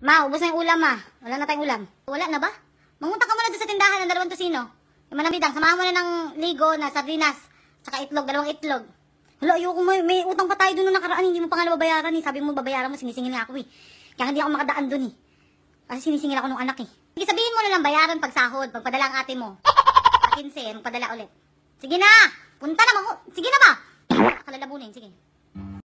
Ma, ubos na yung ulam ma. Wala na tayong ulam. Wala na ba? Mangunta ka muna doon sa tindahan ng dalawang tusino. Yung malamidang, samahan mo na ng ligo na sardinas. saka itlog, dalawang itlog. Hala, ayoko may, may utang pa tayo doon nung nakaraan. Hindi mo pa nga nababayaran eh. Sabi mo babayaran mo, sinisingil nga ako eh. Kaya hindi ako makadaan doon eh. Kasi sinisingil ako nung anak eh. Sige, sabihin mo na lang bayaran pag sahod, pag padala ang ate mo. Pakinse, magpadala ulit. Sige na! Punta na mo! Sige na ba? Kalalabunin, sige.